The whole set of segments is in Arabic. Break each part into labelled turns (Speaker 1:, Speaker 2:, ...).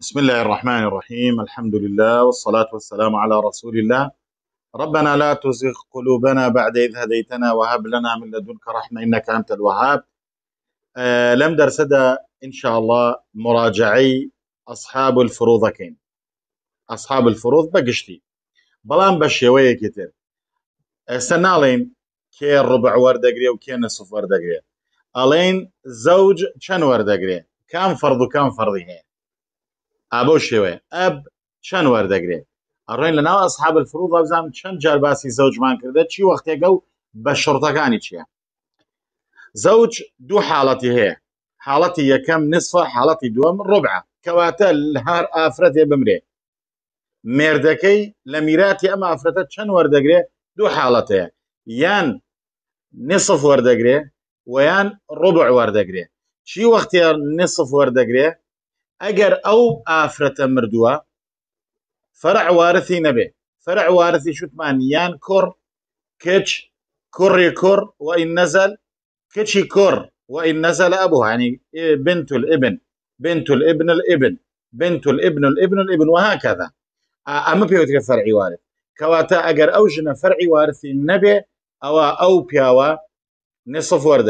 Speaker 1: بسم الله الرحمن الرحيم الحمد لله والصلاة والسلام على رسول الله ربنا لا تزغ قلوبنا بعد إذ هديتنا وهب لنا من لدنك رحمة إنك أنت الوهاب آه لم درسد إن شاء الله مراجعي أصحاب الفروض كين أصحاب الفروض بقشتي بلان بشيوية كتير آه، سنالين كي ربع وردقري وكي نصف وردقري ألين زوج وردة وردقري كم فرض وكم فرضي هين ئابە شێوەیە ئەب چەند وەردەگرێت ڕێن لە ناو ئەسحاب فرو بەزانام چەند جار باسی زەوجمان کردە چی وەختێگە و بە شڕتەکانی چییە زەوج دوو حاڵەتی هەیە حاڵەتی یەکەم نصفە حاڵەتی دووەم ڕۆبع کەواتە هەر ئافرەتێ بمرێ مێردەکەی لە میراتی ئەم ئافرەتە چەند وەردەگرێ دوو حاڵەتەیە یان نصف وەردەگرێ ویان ڕۆبع وەردەگرێ چی وەختیار نصف وەردەگرێ اگر او آفرت مردوا فرع وارثی نەبێ فرع وارثی من یان کر کچ کر كر وإن نزل كتشي كر وإن نزل ابو یعنی بنت الابن بنت الابن الابن بنت الابن الابن الابن وهكذا أما بيوتك فرعي وارث كواتا أجر أوجنا فرعي وارث نبي أو أو بياوا نصف ورد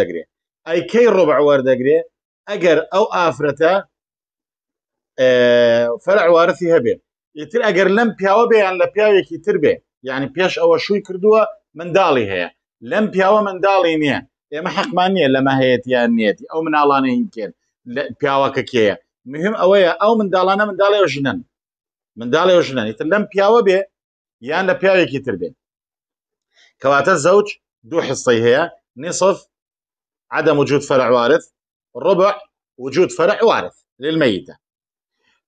Speaker 1: أي كي ربع ورد أجري أو آفرتا فرع وارثی هەبێ یتر ئەگەر لەم پیاوە بێیان لە پیاوێکی تر بێ یعنی پێش ئەوە شووی کردووە منداڵی هەیە لەم پیاوە منداڵی نییە ئێمە حەقمان نیە لە مەهەیەیان نیەتی ئەو مناڵانە هینکێن پیاوەکە کێیە مهم ئەوەیە ئەو منداڵانە منداڵێ ژنن منداڵێ ژنن تر لەم پیاوە بێ یان لە پیاوێکی تر بێ کەواتە زەوج دوو حسەی هەیە نصف عدم وجود فرع وارث ربع وجود فرع وارث للميتة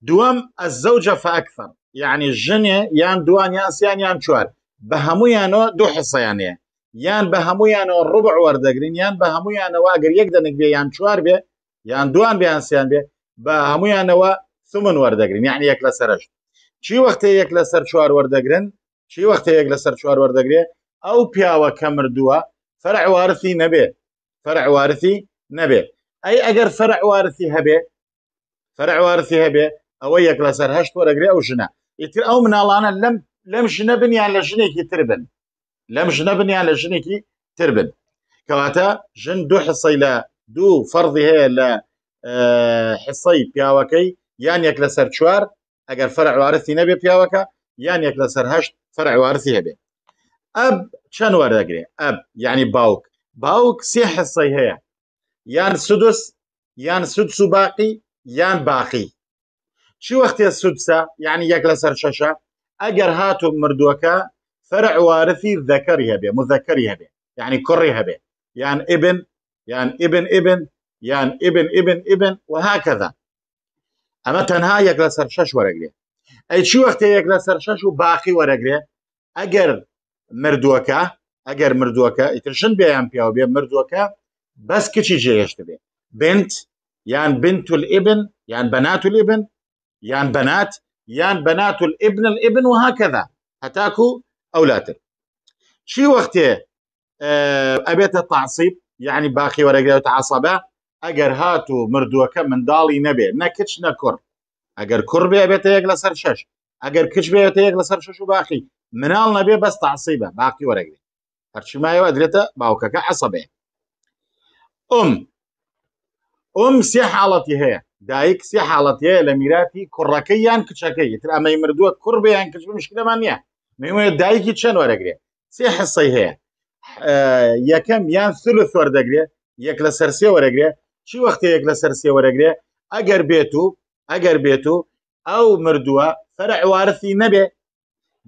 Speaker 1: دووەم ئەزەوجە فەکفەر یعنی ژنێ یان دوان یاسیان یان چوار بە هەمویانەوە دوو حسەیانەیە یان بە هەمویانەوە ڕوبع وەردەگرین یان بە هەمویانەوەگەر یەک دەنگ بێ یان چوار بێ یان دوان بیانسییان بێ بە هەمویانەوە سومن وەردەگرین یعنی یەک لە سەرش چی وەختێ یەک لە سەر چوار وەردەگرن چی وەختە یەک لە سەر چوار وەردەگرێ ئەو پیاوە کە مردووە فەرعوارثی نەبێ فەرعوارثی نەبێ ئەی ئەگەر فەرعوارثی هەبێ فەرعوارثی هەبێ ئەوە یەک لە سەر هەشت وەرەگری ئەو ژنە ئیتر ئەو مناڵانە لەم لم ژنە بنیان لە ژنێکی تر بن لەم ژنە بنیان لە ژنێکی تر بن کەواتە ژن دوو حسەی لە دوو فەرضی هەیە لە آه، حسەی پیاوەکەی یان یەک لە سەر چوار ئەگەر فەرعوارەتی نەبێ پیاوەکە یان یەک لە سەر هەشت فەرعوارەتی هەبێ ئەب چەند وەردەگرێ ئەب یعنی يعني باوک باوک سێ حسەی هەیە یان سودس یان سودس باقی یان باقی شو وقت يا سدسة يعني يا لسر شاشة أجر هاتو مردوكا فرع وارثي ذكرها به مذكرها به
Speaker 2: يعني كرها به
Speaker 1: يعني ابن يعني ابن ابن يعني ابن ابن ابن وهكذا أما تنها يا لسر شاش ورقلي أي شو وقت يا لسر شاش وباقي ورقلي أجر مردوكا أجر مردوكا يترشن بيا يعني بيا بيا مردوكا بس كتشي جيش بنت يعني بنت الابن يعني بنات الابن يان بنات يان بنات الابن الابن وهكذا هتاكو أولاد شي وقتي آه، أبيت التعصيب يعني باخي ورقة تعصبة أجر هاتو مردوكا من دالي نبي نكتش نكر أجر كر بي أبيت يقل سر شش أجر كش بي أبيت يقل سر شش وباخي منال نبي بس تعصيبة باقي ورقة هرشي ما ادريتا باوكك عصبي أم ئۆم سێ حاڵەتی هەیە دایک سێ حاڵەتی هەیە لە میراتی کوڕەکەی یان کچەکەی تر ئەمەی مردووە کوڕ بێ یان کچ مشکلەمان نییە میوێت دایکی چەند وەرەگرێ سێ حسەی هەیە یەکەم یان سلو سوەردەگرێ یەک لە سەرسێ وەرەگرێ چی وەختی یەک لە سەرسێ وەرەگرێ ئەگەر بێت و ئەگەر بێت و ئەو مردووە فەرە عوارثی نەبێ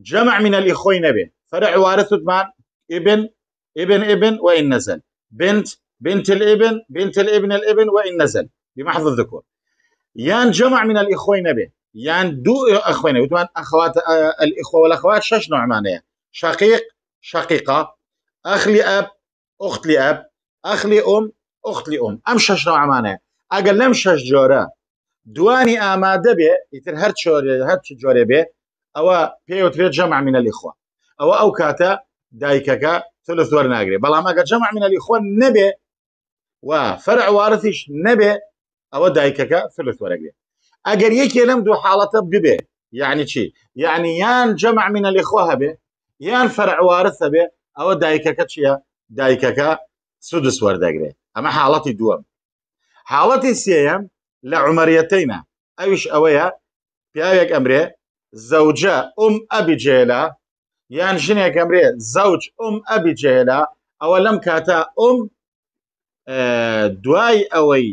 Speaker 1: جەمع منەلی خۆی نەبێ فەرە عوارث وتمان ئبن ئبن ئبن وین نەزل بنت بنت الابن بنت الابن الابن وإن نزل بمحض الذكور يان جمع من الإخوين به يان دو أخوين وتمان أخوات آه، الإخوة والأخوات شش نوع معناها شقيق شقيقة أخ لأب أخت لأب أخ لأم أخت لأم أم شش نوع معناها أقل لم شش جاره دواني آماده به يتر هر جوري هر جوري به أو بيوت جمع من الإخوة أو اوكاتا دايكاكا ثلث ورناغري بلا ما جمع من الإخوة نبي وفرع وارثش نبي او دايكك ثلث ورقه اگر يكلم دو حالته ببي يعني شي يعني يان جمع من الاخوه به يان فرع وارثه به او دايكك شي دايكك سدس ورقه اما حالتي دوم حالتي سيام لعمريتينا ايش اويا بيايك امري زوجه ام ابي جيلا يعني شنو يا زوج ام ابي جيلا او لم كاتا ام دوای ئەوەی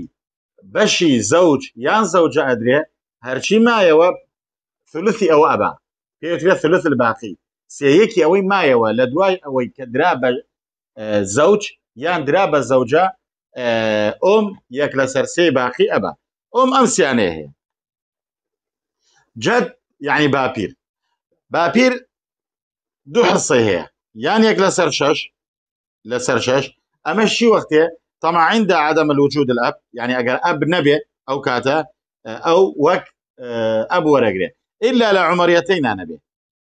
Speaker 1: بەشی زەوج یان زەوجە ئەدرێ هەرچی مایەوە ثلثی ئەوە ئەبا پێێت ثلث باقی سەیەکی ئەوەی مایەوە لە دوای ئەوەی کە درا بە زەوج یان درا بە زەوجە ئۆم یەک لە سەرسێ باقی ئەبا ئۆم ئەم سیانێ هەیە جەد یعنی باپیر باپیر دوو حسە هەیە یان یەک لە سەر شەش لە سەر شەش ئەمە شی وەختێ طبعا عند عدم الوجود الاب يعني اگر اب نبي او كاتا او وك آه، اب ورقري الا لعمريتين نبي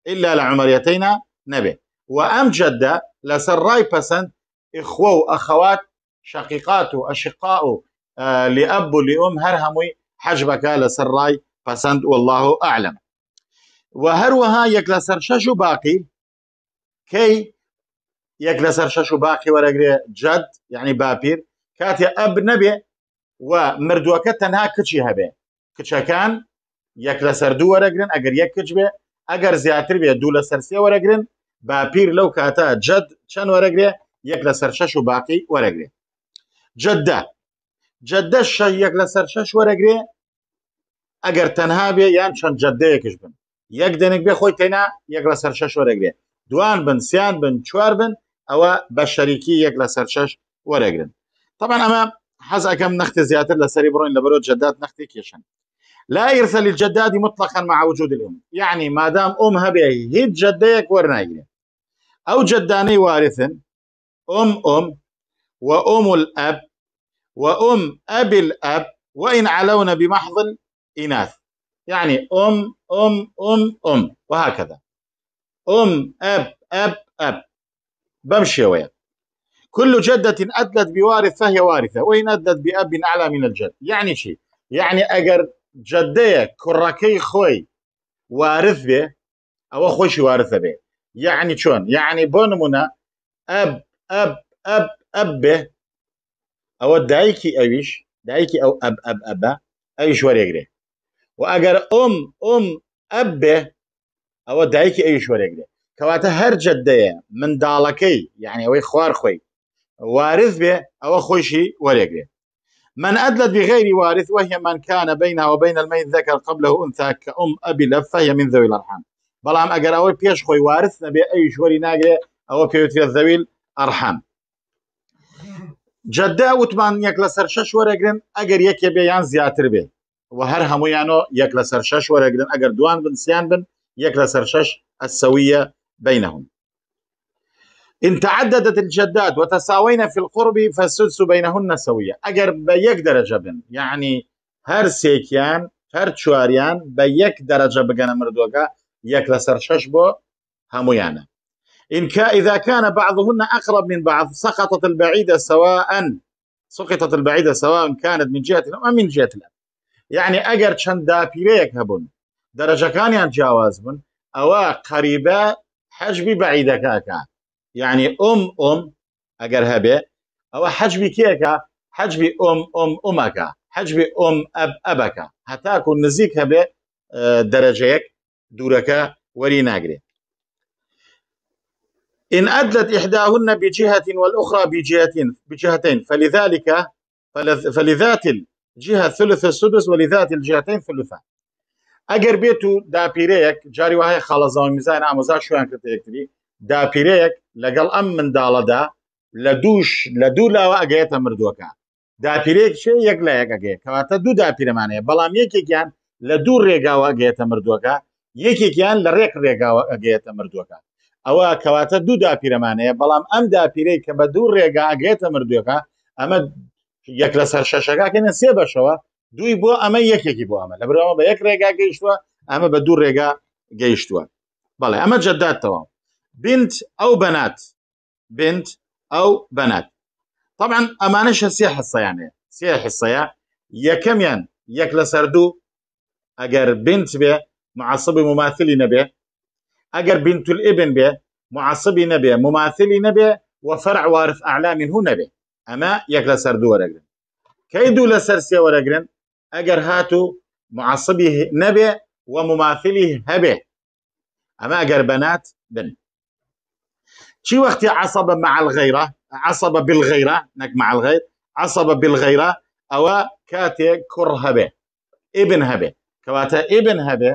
Speaker 1: الا لعمريتين نبي وام جده لسراي بسند اخوه واخوات شقيقات واشقاء آه، لاب لام هرهمي حجبك لسراي بسند والله اعلم وهروها يكلا لسر باقي كي یەک لەسەر شەش و باقی وەرەگرێ جد یعنی باپیر کاتێ ئەب نەبێ و مردووەکە تەنها کچی هەبێ کچەکان یەک لەسەر دوو وەرەگرن ئەگەر یەک کچ بێ ئەگەر زیاتر بێ دوو لە سەرسێ وەرەگرن باپیر لەو کاتە جد چەند وەرەگرێ یەک لەسەر شەش و باقی وەرەگرێ جددە جددە شە یەک لەسەر شەش وەرەگرێ ئەگەر تەنها بێ یان چەند جددەیەکش بن یەک دەنگ بێ خۆی تێنا یەک لەسەر شەش وەرەگرێت دوان بن سیان بن چوار بن او بە شەریکی لسر شش سەرچەش طبعا اما حز ئەەکەم نخت زیاتر لە سەری لبرو جداد بەرۆ جدات نختی کێشن لا يرث للجداد مطلقا مع وجود الأم يعني ما دام امها هبي هيد جديك ورنايين أو جداني وارث أم أم وأم الأب وأم أب الأب وإن علون بمحض الإناث يعني أم أم أم أم وهكذا أم أب أب أب بمشي وياه كل جدة أدلت بوارث فهي وارثة وإن أدلت بأب أعلى من الجد يعني شي يعني أجر جدية كركي خوي وارث به أو خوش وارثة به يعني شون يعني بونمنا أب أب أب أب به أو دايكي أيش دايكي أو أب أب أب أيش وريقري وأجر أم أم أب به ئەوە دایکی ئەوی شوەرێکێ کەواتە هەر جددەیە منداڵەکەی یعنی ئەوەی خوار خۆی وارز بێ ئەوە خۆشی وەرێگرێ من أدلت بغير وارث وهي من كان بينها وبين الميت ذكر قبله أنثى كأم أبي لب فهي من ذوي الأرحام بەڵام ئەگەر ئەوەی پێش خۆی وارث نەبێ ئەوی شوەری ناگرێ ئەوە پێوتێت زەویل ئەرحام جەدا وتمان یەک لەسەر شەش وەرەگرن ئەگەر یەکێ بێ یان زیاتر بێ و هەر هەمویانۆ یەک لەسەر شەش وەرەگرن ئەگەر دوان بنسیان بن يكرس الرشاش السوية بينهم إن تعددت الجدات وتساوينا في القرب فالسدس بينهن سوية أجر بيك درجة بن يعني هر سيكيان هر چواریان بيك درجة بقنا بگەنە مردووەکە یەک لەسەر شەش بۆ إذا كان بعضهن أقرب من بعض سقطت البعيدة سواء سقطت البعيدة سواء كانت من جهة الأم أم من جهة الأب يعني أجر شن بيك هبون كان دەرەجەکانیان جیاواز بوون ئەوە قەریبە حەجبی بەعیدەکەکە أم أم ئۆم ئەگەر هەبێ ئەوە حەجبی حجبي أم أم ئۆم حجبي أم أب ئەب حتى هەتاکو نزيك هبه درجة دوورەکە وري ناگرێت إن أدلت إحداهن بجهة والأخرى بجهة بجهتين فلذلك فلذات الجهة ثلث السدس ولذات الجهتين ثلثان ئەگەر بێت و داپیرەیەک جاری وایە خاڵەزاوی میزان ئامۆزا شویان کرد یەکتری داپیرەیەک لەگەڵ ئەم منداڵەدا لە دووش لە دوو لاوە ئەگەیتە مردووەکان داپیرێک شێ یەک لە یەکەگەی کەواتە دوو داپیرەمانەیە بەڵام یەکێکیان لە دوو ڕێگاوە ئەگەیتە مردووەکە یەکێکیان لە ڕێک ڕێگاوە ئەگەیتە مردووەکە ئەوە کەواتە دوو داپیرەمانەیە بەڵام ئەم داپیرەی کە بە دوو ڕێگا ئەگەیتە مردووەکە ئەمە یەک لەسەر شەشەکەکەە سێ بەشەوە دوی یکی بو اما لبر اما با یک رگا گیشتوا اما با دو رگا گیشتوا بله اما جدات جەداتەوە بنت او بنات بنت او بنات طبعا ئەمانەشە سێ حسەیانێ سێ حسەیە یەکەمیان یەک لەسەر دوو اگر بنت بێ معصب مماثلی نبی اگر بنت الابن بێ معصب نبی مماثلی نەبێ وفرع وارث أعلى منه نبي أما يك لسر دو ورقرن كي دو لسر سي ورقرن اگر هاتو معسبی نەبێ و مماثلی هەبێ ئەمە ئەگەر بەنات بن شي وقت عصب مع الغيرة عصب بالغيرة نك مع الغير عصب بالغيرة أو كاتي كرهبة ابن هبة كواتا ابن هبة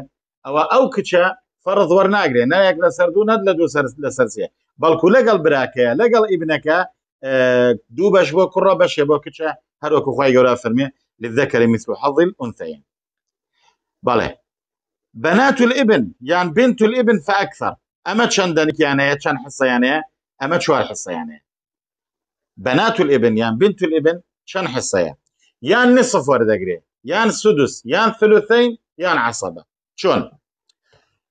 Speaker 1: أو أو كتشا فرض ورناقري نا يك لسردو ند لدو لسرسية بل كل لقل براكا لقل ابنك آه، دو باش بو كرة باش بو كتشا هروكو خواهي يورا فرميه للذكر مثل حظ الأنثيين بلى بنات الابن يعني بنت الابن فأكثر أما چندنك يعني چند حصة يعني أما شو حصة يعني بنات الابن يعني بنت الابن شن حصة يعني يعني نصف ورد أقري يعني سدس يعني ثلثين يعني عصبة شون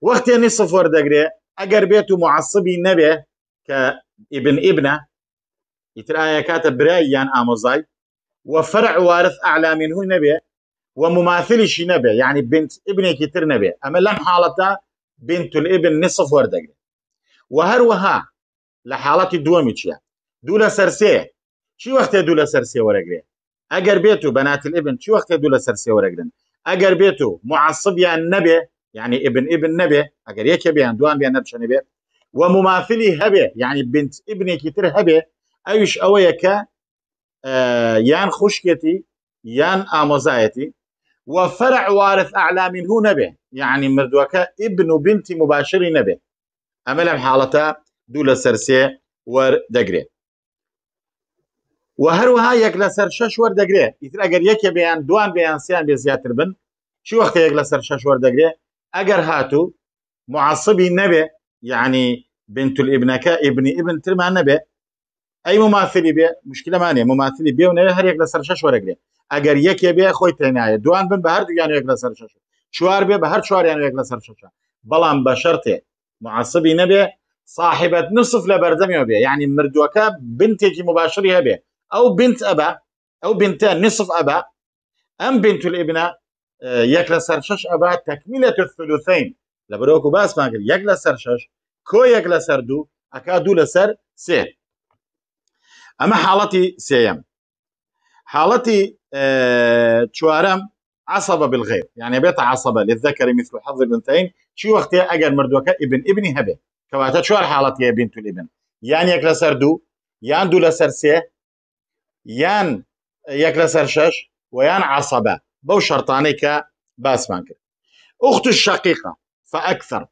Speaker 1: وقت يعني نصف ورد أقري أقر بيته معصبي نبي كابن ابنه يترى آية كاتب براي يعني آموزاي وفرع وارث أعلى منه نبي ومماثلش نبي يعني بنت ابنه كتير نبي أما لم حالتها بنت الابن نصف وردق وهروها لحالة لحالات دومتشيا دولا سرسي شي وقت دولا سرسي ورقري أجر بيتو بنات الابن شي وقت دولا سرسي ورقرن أجر بيتو معصب يا النبي يعني ابن ابن نبي أجر يك بيان يعني دوان بيان نبش نبي ومماثلي هبه يعني بنت ابني كتير هبه ايش اويك یان خوشکێتی یان ئامۆزایەتی و فرع وارث أعلى منه نبه يعني مردوكا ابن بنتي مباشري نبه أما لم حالتا دولة سرسي ور دقري وهروها يك لسر شش ور دقري يتر اگر يك بيان دوان بيان سيان بزياتر بن شو وقت يك لسر شش ور دقري اگر هاتو معصبي نبه يعني بنت الابنك ابن ابن ترمان نبه اي ئەی مماثلی بێ مشکلەمانێ مماثلی بێونەوە هر لە لسر شش وەرەگرێ ئەگەر یەکێ بێ خۆی تێنایە دوان بن به هر دو یەک لە لسر شش چوار بێ بە هەر چواریان یەک لە سەر شش بەڵام بە شەرتێ مععسبی نەبێ صاحبت نصف لە بەردەمیەوە بێ یعنی مردووەکە مباشر مباشری هەبێ ئەو بنت ابا او بنت نصف ابا ام بنت الابنە اه، یەک لە سەر شش ئەبە تەکمیلە الثلثین لە برۆکو باسمان کرد یەک لە سەر شش کۆ یەک لە سەر دوو ئەکا دوو لە أما حالتي سێم حالتي تشوارم عصبة بالغير يعني بيت عصبة للذكر مثل حظ الانثيين شو وقت اجر مردوك ابن ابني هبه كواتا تشوار حالتي يا بنت الابن يان يك دو يان دو لسر سي يان يك شش ويان عصبة بو شرطاني باس مانكر اخت الشقيقة فاكثر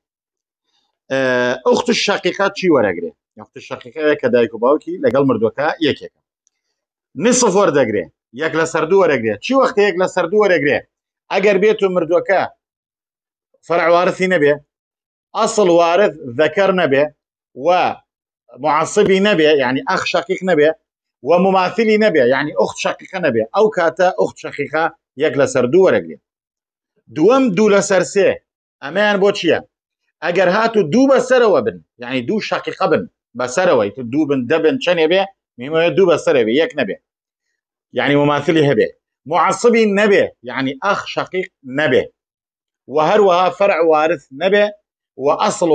Speaker 1: اخت الشقيقة شي ورقري شقیقەیە کە دایک و باوکی لەگەڵ مردوەکە یەکێکە نسف وەردەگرێ یەک لە ورده دووەرەگرێ چی وەخت یەک لە ورده دووەرەگرێ ئەگەر بێت و فرع فەرعوارثی نەبێ اصل وارث ذەکەر نەبێ و معصبی نەبێ یعنی ئەخ شقیق نەبێ و مماثلی نەبێ یعنی ئوخت شقیقە نەبێ ئەو کاتە ئوخت شقیقە یەک لە سەر دووەرەگرێ دووەم دوو لە سەر سێ ئەمەیان بۆ چییە؟ ئەگەر هات و دوو بەسەرەوە بن یعنی دو شقیقە بن بەسەرەوەی دوو بن دبن چەندێ بێ میمەوە دوو بسره بێ یەک نەبێ یعنی مماثلی هەبێ معصبی نەبێ یعنی اخ شقیق نەبێ و هەروەها فرع وارث نەبێ و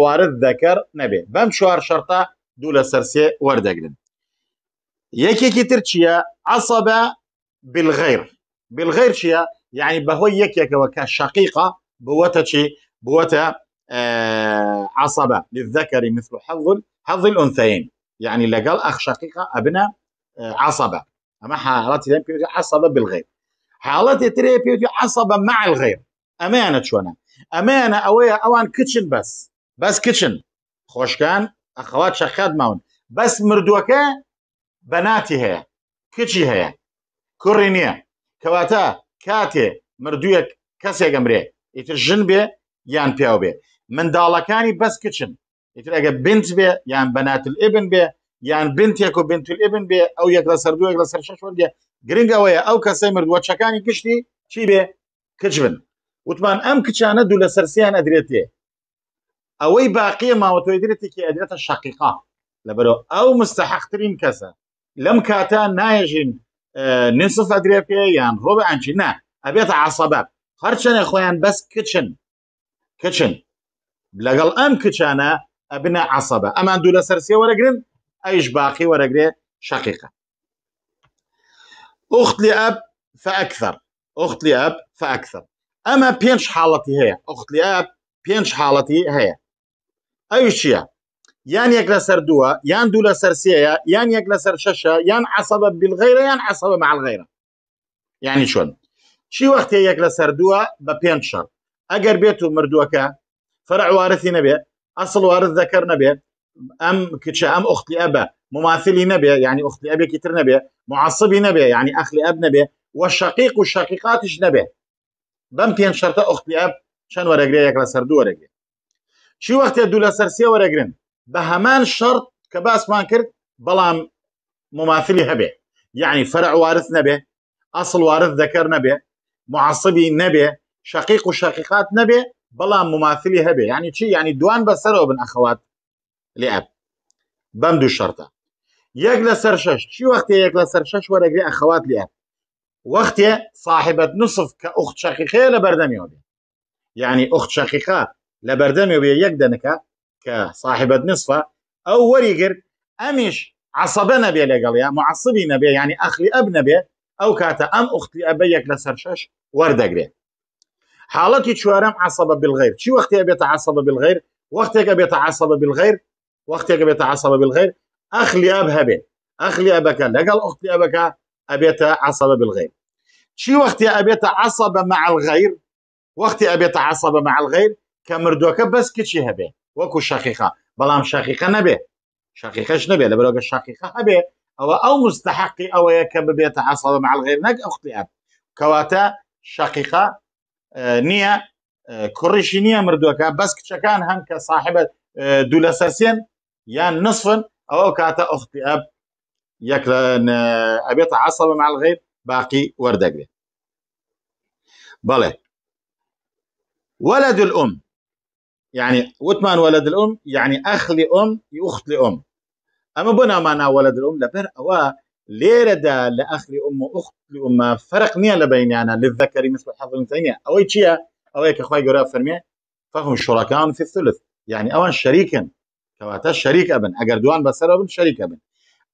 Speaker 1: وارث ذكر نەبێ بەم چوار شەرتا دوو لە سەرسێ وەردەگرن یەکێکی تر چییە عصبە بالغیر بالغیر چییە یعنی بەهۆی یەکێکەوە کە شقیقە بوتا چی بوتا آه، عصبة للذكر مثل حظ حظ الأنثيين يعني لقال أخ شقيقة أبناء آه، عصبة أما حالات عصبة بالغير حالات تري بيوتي عصبة مع الغير أمانة شونا أمانة أويا أوان كيتشن بس بس كيتشن خوش كان أخوات شخاد ماون بس مردوكا بناتي هي كيتشي هي كورينيا كواتا كاتي مردوك كاسيا کەسێک ئەمرێ ئیتر يان بێ منداڵەکانی بەس کچن ئیتر ئەگە بنت بێ یان بەناتل ئبن بێ یان بنتێک و بنتل ئبن بێ ئەو یەک لە سەر دوێک لە سەر شش وەرگێ گرنگەوەیە ئەو کەسەی مردووەچەکانی گشتی چی بێ کچ بن وتمان ئەم کچانە دوو لە سەرسییان ئەدرێتێ ئەوەی باقیە ماوەتۆی درێتێکی ئەدرێتە شقیقا لەبەرەوە ئەو مستحقترین کەسە لەم کاتا نایژین نصف ئەدرێ پێ یان ڕۆبە ئەنجی نا ئەبێتە عسەبات هەرچەنە خۆیان بەس کچن کچن لەگەڵ ئەم کچانە ئەبنا عسەبە ئەمان دوو لە سەرسیە وەرەگرن ئەیش باقی وەرەگرێ شقیقە أخت لي أب فأكثر أخت لي أب فأكثر أما بينش حالتي هي أخت لي أب بينش حالتي هي أي شيء يعني يكلا سر دوا يعني دولا سر سيا يعني يكلا سر ششا يعني عصبة بالغيرة يعني عصبة مع الغيرة يعني شون شي وقت يكلا سر دوا ببينشر أجر بيتو مردوكا فرع وارثي نبي اصل وارث ذكر نبي ام كتش ام اخت لابا مماثلي نبي يعني اخت لابي كتر نبي معصبي نبي يعني اخ لاب نبي والشقيق والشقيقات نبي بم بين شرط اخت لاب شان ورقري يا كلاسر دو ورقري شي وقت يا دولا سي ورقرن بهمان شرط كباس مانكر بلام مماثلي هبه يعني فرع وارث نبي اصل وارث ذكر نبي معصبي نبي شقيق وشقيقات نبي بلا مماثلي هبه يعني شي يعني دوان بسر وبن اخوات لاب بم الشرطة شرطه يقل سر شش شي وقت يقل سر شش ورق لي اخوات لاب وقت صاحبه نصف كاخت شقيقه لبردم يوبي يعني اخت شقيقه لبردم يوبي يقدنك كصاحبه نصفه او وريقر امش عصبنا بيا لقال يا معصبين بيا يعني اخ لاب نبي او كاتا ام اخت لابيك لسر شش وردق ليه حالتي شوارم عصب بالغير شو وقت يبي يتعصب بالغير وقت يبي يتعصب بالغير وقت يبي يتعصب بالغير أخلي أبها به أخلي أبك لقال أختي أبك أبي يتعصب بالغير شو وقت يبي يتعصب مع الغير وقت يبي يتعصب مع الغير كمردوك بس كتشي هبه وكو شقيقة بلام شقيقة نبي شقيقة شنبه لبروك شقيقة هبه أو أو مستحقي أو يكب يتعصب مع الغير نك أختي أب كواتا شقيقة نیا کوڕیشی نیا مردووەکە که بس هەم هم که صاحب لە سەرسێن یا نصفن ئەوە کاتە ئەختیاب یک لە آه، ابیت عصب بە ماڵغیر باقی وەردەگرێت بله ولد الأم يعني وتمان ولد الأم يعني أخ لأم يأخت لأم أما بنا معنا ولد الأم لبر اوه ليرة دا لأخ لأم وأخت لأم فرق نيا لبين يعني للذكر مثل حظ الأنثيين أو أي شيء أو أي كخوي جرا فرمي فهم شركاء في الثلث يعني أوان شريكا كواتا شريك أبن أجر دوان بسر أبن شريك أبن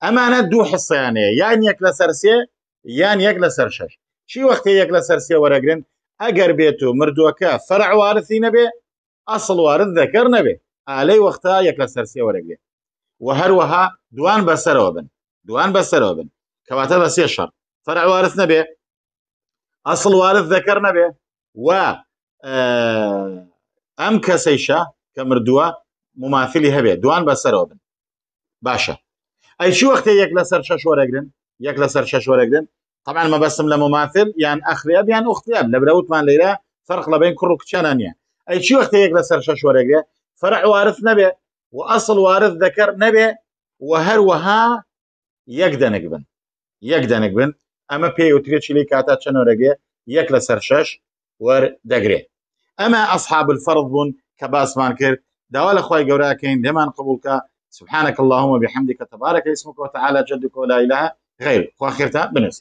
Speaker 1: أما أنا دو حصة يعني يعني يكلا سرسية يعني يكلا سرشش شي وقت يكلا سرسية ورا أجر بيتو مردوكا فرع وارثي نبي أصل وارث ذكر نبي علي وقتها يكلا سرسية ورا جرين دوان بسر أبن دوان بەسەرەوە بن کەواتە بە سێ شەڕ فەرعوارث نەبێ ئەسڵ وارث دەکەر نەبێ و ئەم کەسەیشە کە مردووە مماثلی هەبێ دوان بەسەرەوە بن باشە ئەی چی وەختێ یەک لەسەر شەش وەرەگرن یەک لەسەر شەش وەرەگرن طبعا مەبەستم لە مماثل یان ئەخریاب یان ئوختیاب لە برەوتمان لەیرە فرق لە بین کوڕ و کچانە نیە ئەی چی وەختە یەک لەسەر شەش وەرەگرێ فرع وارث نەبێ و ئەسڵ وارث دەکەر نەبێ و هەروەها یەک دەنگ بن یەک دەنگ بن ئەمە پێیوترێت چیلی کاتا چەنۆرەگێ یەک لە سەر شەش وەردەگرێت ئەمە ئەصحاب الفرض بوون کە باسمان کرد داوا لە خی گەوراکەین دەمان قبولکە سبحانك اللهم بحمدك تبارك اسمك وتعالى جدك ولا إله غير خواخرتا بنوسي